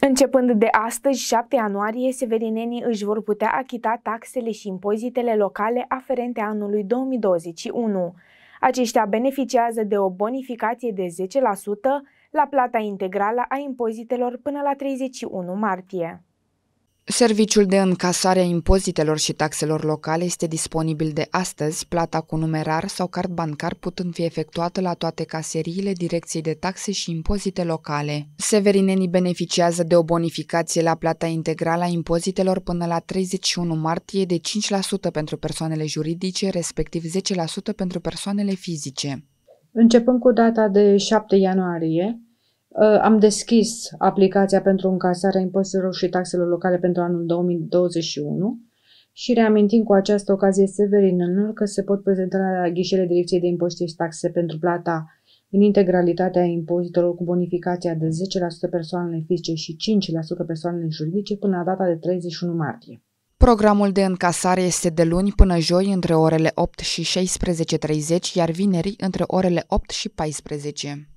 Începând de astăzi, 7 ianuarie, severinenii își vor putea achita taxele și impozitele locale aferente anului 2021. Aceștia beneficiază de o bonificație de 10% la plata integrală a impozitelor până la 31 martie. Serviciul de încasare a impozitelor și taxelor locale este disponibil de astăzi, plata cu numerar sau card bancar putând fi efectuată la toate caseriile Direcției de Taxe și Impozite Locale. Severinenii beneficiază de o bonificație la plata integrală a impozitelor până la 31 martie de 5% pentru persoanele juridice, respectiv 10% pentru persoanele fizice. Începând cu data de 7 ianuarie, Ă, am deschis aplicația pentru încasarea impozitelor și taxelor locale pentru anul 2021 și reamintim cu această ocazie severinelor că se pot prezenta la ghișele Direcției de Impozite și Taxe pentru plata în integralitatea impozitelor cu bonificația de 10% persoanele fizice și 5% persoanele juridice până la data de 31 martie. Programul de încasare este de luni până joi între orele 8 și 16.30, iar vineri între orele 8 și 14.